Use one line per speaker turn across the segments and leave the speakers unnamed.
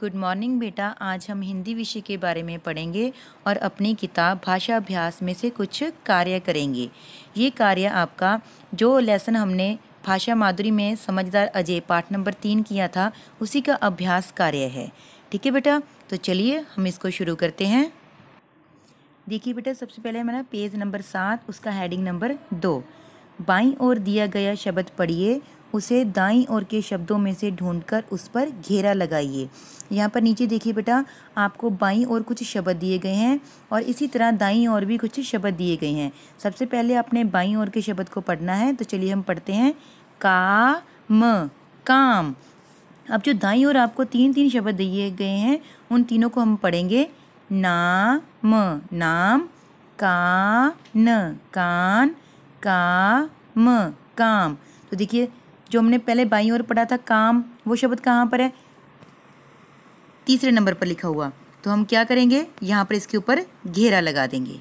good morning बेटा आज हम हिंदी विषय के बारे में पढ़ेंगे और अपनी किताब भाषा अभ्यास में से कुछ कार्य करेंगे ये कार्य आपका जो लेसन हमने भाषा माधुरी में समझदार अजय पाठ नंबर तीन किया था उसी का अभ्यास कार्य है ठीक है बेटा तो चलिए हम इसको शुरू करते हैं देखिए बेटा सबसे पहले मैंने पेज नंबर सात उसका हेडिंग नंबर दो बाई और दिया गया शब्द पढ़िए उसे दाई और के शब्दों में से ढूंढकर उस पर घेरा लगाइए यहाँ पर नीचे देखिए बेटा आपको बाई और कुछ शब्द दिए गए हैं और इसी तरह दाई और भी कुछ शब्द दिए गए हैं सबसे पहले आपने बाई और के शब्द को पढ़ना है तो चलिए हम पढ़ते हैं का म काम अब जो दाई और आपको तीन तीन शब्द दिए गए हैं उन तीनों को हम पढ़ेंगे ना म नाम का न कान का म काम तो देखिए जो हमने पहले बाई और पढ़ा था काम वो शब्द कहाँ पर है तीसरे नंबर पर लिखा हुआ तो हम क्या करेंगे यहाँ पर इसके ऊपर घेरा लगा देंगे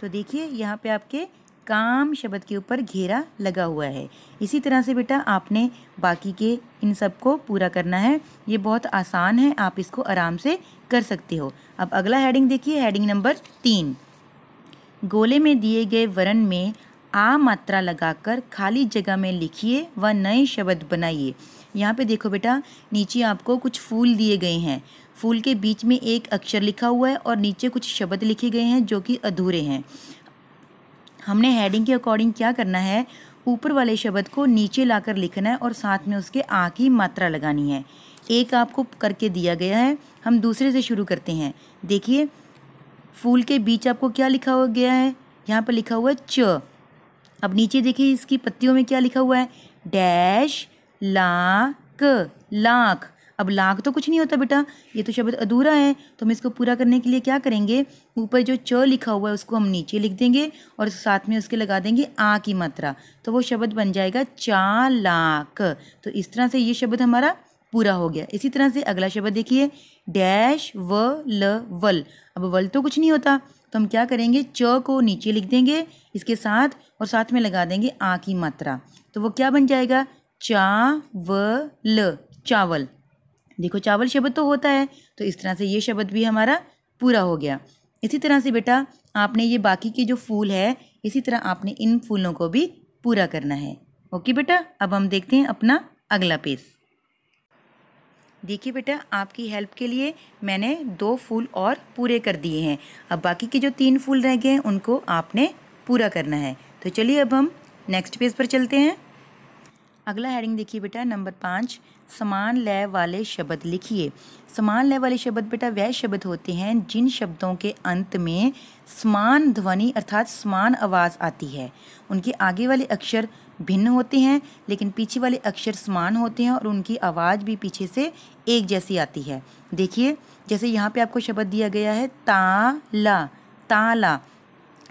तो देखिए यहाँ पे आपके काम शब्द के ऊपर घेरा लगा हुआ है इसी तरह से बेटा आपने बाकी के इन सब को पूरा करना है ये बहुत आसान है आप इसको आराम से कर सकते हो अब अगला हेडिंग देखिए हेडिंग नंबर तीन गोले में दिए गए वर्ण में आ मात्रा लगाकर खाली जगह में लिखिए व नए शब्द बनाइए यहाँ पे देखो बेटा नीचे आपको कुछ फूल दिए गए हैं फूल के बीच में एक अक्षर लिखा हुआ है और नीचे कुछ शब्द लिखे गए हैं जो कि अधूरे हैं हमने हेडिंग के अकॉर्डिंग क्या करना है ऊपर वाले शब्द को नीचे लाकर लिखना है और साथ में उसके आ की मात्रा लगानी है एक आपको करके दिया गया है हम दूसरे से शुरू करते हैं देखिए फूल के बीच आपको क्या लिखा हुआ गया है यहाँ पर लिखा हुआ है च अब नीचे देखिए इसकी पत्तियों में क्या लिखा हुआ है डैश लाख लाख अब लाख तो कुछ नहीं होता बेटा ये तो शब्द अधूरा है तो हम इसको पूरा करने के लिए क्या करेंगे ऊपर जो च लिखा हुआ है उसको हम नीचे लिख देंगे और साथ में उसके लगा देंगे आ की मात्रा तो वो शब्द बन जाएगा चा लाख तो इस तरह से ये शब्द हमारा पूरा हो गया इसी तरह से अगला शब्द देखिए डैश व ल वल अब वल तो कुछ नहीं होता तो हम क्या करेंगे च को नीचे लिख देंगे इसके साथ और साथ में लगा देंगे आ की मात्रा तो वो क्या बन जाएगा चा व ल चावल देखो चावल शब्द तो होता है तो इस तरह से ये शब्द भी हमारा पूरा हो गया इसी तरह से बेटा आपने ये बाकी के जो फूल है इसी तरह आपने इन फूलों को भी पूरा करना है ओके बेटा अब हम देखते हैं अपना अगला पेज देखिए बेटा आपकी हेल्प के लिए मैंने दो फूल और पूरे कर दिए हैं अब बाकी के जो तीन फूल रह गए हैं उनको आपने पूरा करना है तो चलिए अब हम नेक्स्ट पेज पर चलते हैं अगला हेडिंग देखिए बेटा नंबर पाँच समान लय वाले शब्द लिखिए समान लय वाले शब्द बेटा वह शब्द होते हैं जिन शब्दों के अंत में समान ध्वनि अर्थात समान आवाज़ आती है उनके आगे वाले अक्षर भिन्न होते हैं लेकिन पीछे वाले अक्षर समान होते हैं और उनकी आवाज़ भी पीछे से एक जैसी आती है देखिए जैसे यहाँ पे आपको शब्द दिया गया है ताला ताला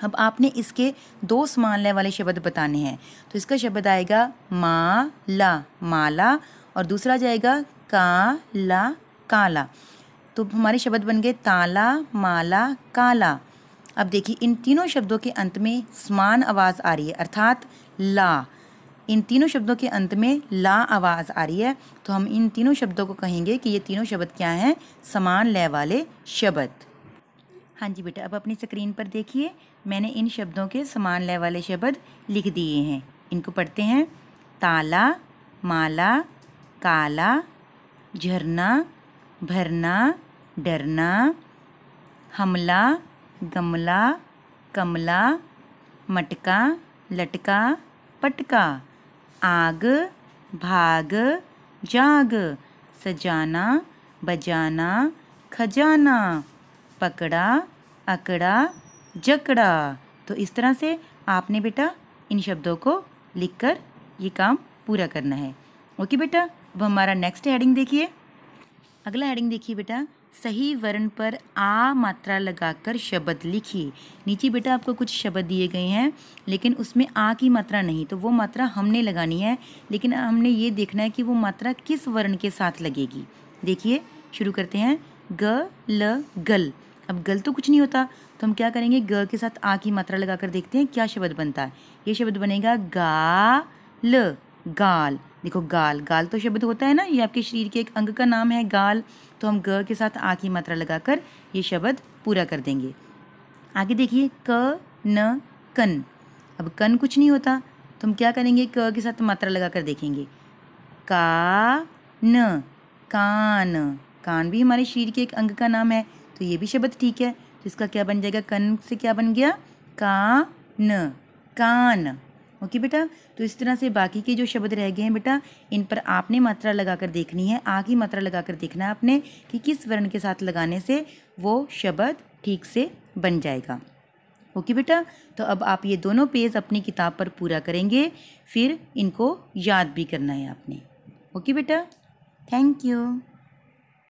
अब आपने इसके दो समान लय वाले शब्द बताने हैं तो इसका शब्द आएगा माला माला और दूसरा जाएगा काला काला तो हमारे शब्द बन गए ताला माला काला अब देखिए इन तीनों शब्दों के अंत में समान आवाज़ आ रही है अर्थात ला इन तीनों शब्दों के अंत में ला आवाज़ आ रही है तो हम इन तीनों शब्दों को कहेंगे कि ये तीनों शब्द क्या हैं समान लय वाले शब्द हाँ जी बेटा अब अपनी स्क्रीन पर देखिए मैंने इन शब्दों के समान लय वाले शब्द लिख दिए हैं इनको पढ़ते हैं ताला माला काला झरना भरना डरना हमला गमला कमला मटका लटका पटका आग भाग जाग सजाना बजाना खजाना पकड़ा अकड़ा जकड़ा तो इस तरह से आपने बेटा इन शब्दों को लिखकर ये काम पूरा करना है ओके बेटा अब हमारा नेक्स्ट हेडिंग देखिए अगला हेडिंग देखिए बेटा सही वर्ण पर आ मात्रा लगाकर शब्द लिखिए नीचे बेटा आपको कुछ शब्द दिए गए हैं लेकिन उसमें आ की मात्रा नहीं तो वो मात्रा हमने लगानी है लेकिन हमने ये देखना है कि वो मात्रा किस वर्ण के साथ लगेगी देखिए शुरू करते हैं ग ल गल अब गल तो कुछ नहीं होता तो हम क्या करेंगे ग के साथ आ की मात्रा लगाकर देखते हैं क्या शब्द बनता है ये शब्द बनेगा गा ल गाल देखो गाल गाल तो शब्द होता है ना ये आपके शरीर के एक अंग का नाम है गाल तो हम ग के साथ आ की मात्रा लगाकर ये शब्द पूरा कर देंगे आगे देखिए क न कन अब कन कुछ नहीं होता तो हम क्या करेंगे क के साथ मात्रा लगा कर देखेंगे का न कान कान भी हमारे शरीर के एक अंग का नाम है तो ये भी शब्द ठीक है तो इसका क्या बन जाएगा कन से क्या बन गया का न कान ओके बेटा तो इस तरह से बाकी के जो शब्द रह गए हैं बेटा इन पर आपने मात्रा लगाकर देखनी है आ की मात्रा लगाकर देखना है आपने कि किस वर्ण के साथ लगाने से वो शब्द ठीक से बन जाएगा ओके बेटा तो अब आप ये दोनों पेज अपनी किताब पर पूरा करेंगे फिर इनको याद भी करना है आपने ओके बेटा थैंक यू